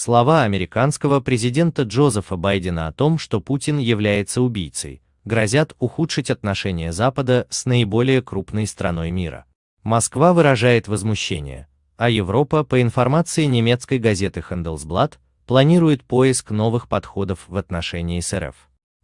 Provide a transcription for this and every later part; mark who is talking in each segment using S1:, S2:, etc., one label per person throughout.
S1: Слова американского президента Джозефа Байдена о том, что Путин является убийцей, грозят ухудшить отношения Запада с наиболее крупной страной мира. Москва выражает возмущение, а Европа, по информации немецкой газеты Handelsblatt, планирует поиск новых подходов в отношении СРФ.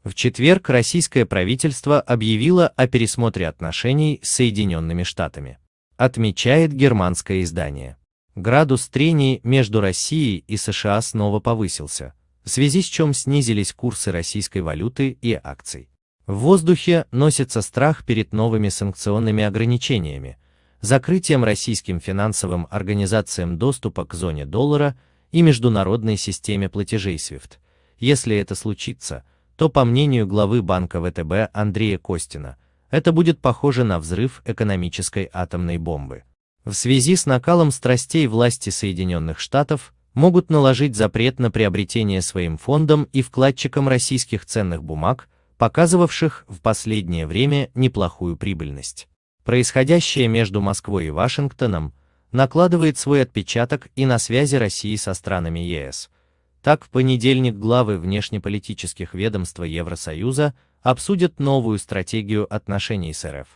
S1: В четверг российское правительство объявило о пересмотре отношений с Соединенными Штатами, отмечает германское издание. Градус трений между Россией и США снова повысился, в связи с чем снизились курсы российской валюты и акций. В воздухе носится страх перед новыми санкционными ограничениями, закрытием российским финансовым организациям доступа к зоне доллара и международной системе платежей SWIFT. Если это случится, то, по мнению главы банка ВТБ Андрея Костина, это будет похоже на взрыв экономической атомной бомбы в связи с накалом страстей власти Соединенных Штатов могут наложить запрет на приобретение своим фондом и вкладчикам российских ценных бумаг, показывавших в последнее время неплохую прибыльность. Происходящее между Москвой и Вашингтоном накладывает свой отпечаток и на связи России со странами ЕС. Так в понедельник главы внешнеполитических ведомства Евросоюза обсудят новую стратегию отношений с РФ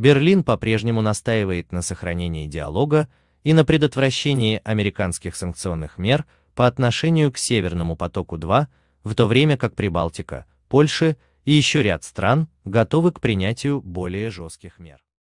S1: Берлин по-прежнему настаивает на сохранении диалога и на предотвращении американских санкционных мер по отношению к Северному потоку-2, в то время как Прибалтика, Польша и еще ряд стран готовы к принятию более жестких мер.